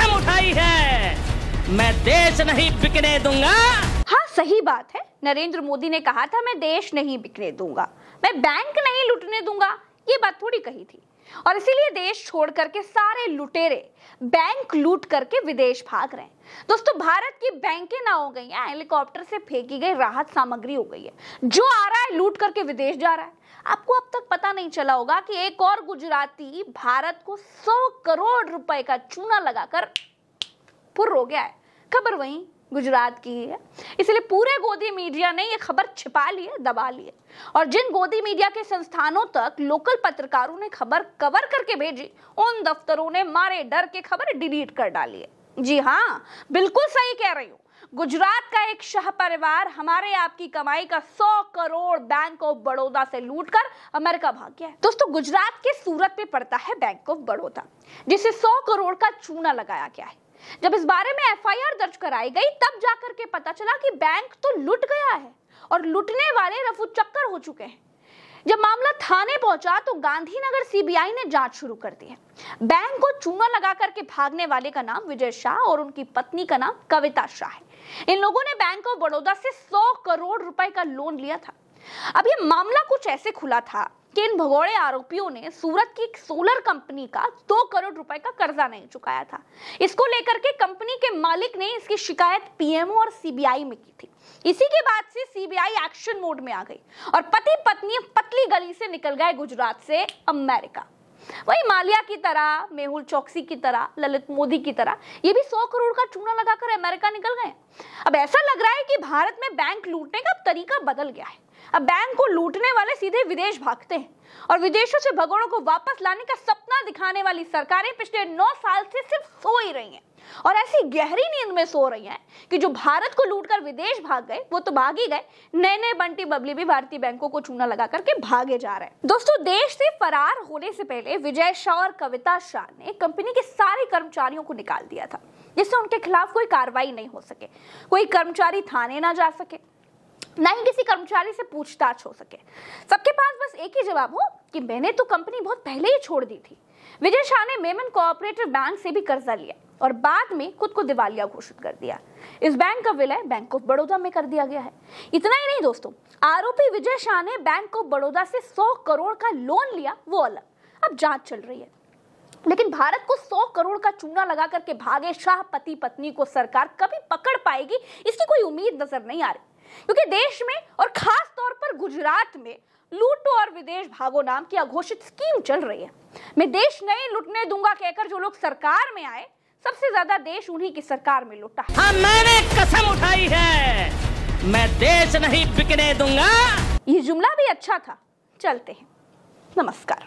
कसम उठाई है मैं देश नहीं बिकने दूंगा हाँ सही बात है नरेंद्र मोदी ने कहा था मैं देश नहीं बिकने दूंगा मैं बैंक नहीं लूटने दूंगा ये बात थोड़ी कही थी और इसीलिए देश छोड़ करके सारे लुटेरे बैंक लूट करके विदेश भाग रहे हैं दोस्तों भारत की बैंकें ना हो गई हैं हेलीकॉप्टर से फेंकी गई राहत सामग्री हो गई है जो आ रहा है लूट करके विदेश जा रहा है आपको अब तक पता नहीं चला होगा कि एक और गुजराती भारत को सौ करोड़ रुपए का चूना लगाकर पुर हो गया है खबर वहीं गुजरात की ही है इसलिए पूरे गोदी मीडिया ने यह खबर छिपा ली है दबा ली है और जिन गोदी मीडिया के संस्थानों तक लोकल पत्रकारों ने खबर कवर करके भेजी उन दफ्तरों ने मारे डर के खबर डिलीट कर डाली है जी हाँ बिल्कुल सही कह रही हूँ गुजरात का एक शाह परिवार हमारे आपकी कमाई का सौ करोड़ बैंक ऑफ बड़ौदा से लूटकर अमेरिका भाग गया है दोस्तों गुजरात के सूरत में पड़ता है बैंक ऑफ बड़ौदा जिसे सौ करोड़ का चूना लगाया गया है जब इस बारे में एफआईआर दर्ज कराई गई तब जाकर के पता चला कि बैंक तो लुट गया है और लुटने वाले रफू चक्कर हो चुके हैं जब मामला थाने पहुंचा तो गांधीनगर सीबीआई ने जांच शुरू कर दी है बैंक को चूना लगा करके भागने वाले का नाम विजय शाह और उनकी पत्नी का नाम कविता शाह है इन लोगों ने बैंक ऑफ बड़ौदा से 100 करोड़ रुपए का लोन लिया था अब ये मामला कुछ ऐसे खुला था कि इन भगोड़े आरोपियों ने सूरत की एक सोलर कंपनी का दो करोड़ रुपए का कर्जा नहीं चुकाया था इसको लेकर के कंपनी के मालिक ने इसकी शिकायत पीएमओ और सीबीआई में की थी इसी के बाद से सीबीआई एक्शन मोड में आ गई और पति पत्नी पतली गली से निकल गए गुजरात से अमेरिका वही मालिया की तरह मेहुल चौकसी की तरह ललित मोदी की तरह ये भी सौ करोड़ का चूना लगाकर अमेरिका निकल गए अब ऐसा लग रहा है कि भारत में बैंक लूटने का तरीका बदल गया है अब बैंक को लूटने वाले सीधे विदेश भागते हैं और विदेशों से भगोड़ों को वापस लाने का सपना दिखाने वाली सरकारें पिछले नौ साल से सिर्फ सो ही रही हैं और ऐसी गहरी नींद में सो रही हैं कि जो भारत को लूटकर विदेश भाग गए वो तो भाग ही गए नए नए बंटी बबली भी भारतीय बैंकों को चूना लगा करके भागे जा रहे हैं दोस्तों देश से फरार होने से पहले विजय शाह और कविता शाह ने कंपनी के सारे कर्मचारियों को निकाल दिया था जिससे उनके खिलाफ कोई कार्रवाई नहीं हो सके कोई कर्मचारी थाने ना जा सके ना ही किसी कर्मचारी से पूछताछ हो सके सबके पास बस एक ही जवाब हो कि मैंने तो कंपनी बहुत पहले ही छोड़ दी थी विजय शाह ने मेमन कोऑपरेटिव बैंक से भी कर्जा लिया और बाद में खुद को दिवालिया घोषित कर दिया इस बैंक का विलय बैंक ऑफ बड़ौदा में कर दिया गया है इतना ही नहीं दोस्तों आरोपी विजय शाह ने बैंक ऑफ बड़ौदा से 100 करोड़ का लोन लिया वो अलग अब जांच चल रही है लेकिन भारत को 100 करोड़ का चूना लगा करके भागे शाह पति पत्नी को सरकार कभी पकड़ पाएगी इसकी कोई उम्मीद नजर नहीं आ रही क्योंकि देश में और खास तौर पर गुजरात में लूटो और विदेश भागो नाम की अघोषित स्कीम चल रही है मैं देश नहीं लुटने दूंगा कहकर जो लोग सरकार में आए सबसे ज्यादा देश उन्हीं की सरकार में लुटा हाँ, मैंने कसम उठाई है मैं देश नहीं बिकने दूंगा ये जुमला भी अच्छा था चलते हैं नमस्कार